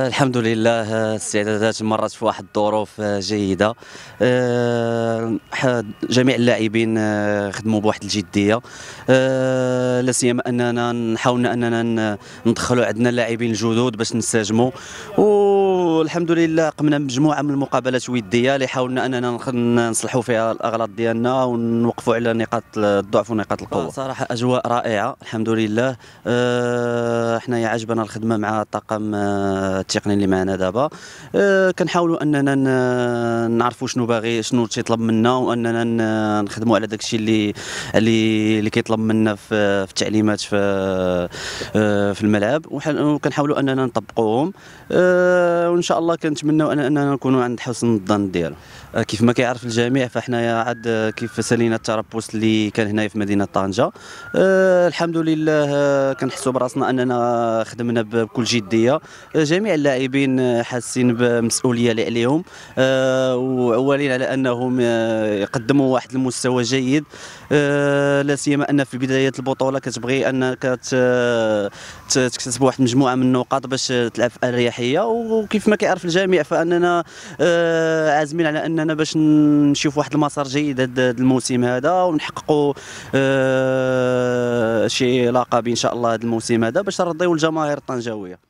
الحمد لله استعدادات مرت في واحد الظروف آه، جيده آه، جميع اللاعبين آه، خدموا بواحد الجديه لا سيما اننا حاولنا اننا ندخلوا عندنا اللاعبين الجدد باش نستجموا والحمد لله قمنا بمجموعه من المقابلات وديه اللي حاولنا اننا نصلحوا فيها الاغلاط ديالنا ونوقفوا على نقاط الضعف ونقاط القوه صراحه اجواء رائعه الحمد لله حنايا عجبنا الخدمه مع الطاقم التقني اللي معنا دابا أه، كنحاولوا اننا نعرفوا شنو باغي شنو تيطلب منا واننا نخدموا على داكشي اللي اللي اللي كيطلب منا في التعليمات في أه، في الملعب وكنحاولوا اننا نطبقوهم أه، وان شاء الله كنتمنوا اننا نكونوا عند حسن الظن ديالو كيف ما كيعرف الجميع فحنايا عاد كيف سالينا التربص اللي كان هنا في مدينه طنجه الحمد لله كنحسوا براسنا اننا خدمنا بكل جديه جميع اللاعبين حاسين بمسؤوليه اللي عليهم آه، وعولين على انهم آه، يقدموا واحد المستوى جيد آه، لا سيما ان في بدايه البطوله كتبغي انك تكتسب واحد المجموعه من النقاط باش تلعب في اريحيه وكيف ما كيعرف الجميع فاننا عازمين على اننا باش نشوف واحد المسار جيد هذا الموسم هذا ونحققوا شي لقب ان شاء الله هذا الموسم هذا باش نرضيو الجماهير الطنجاويه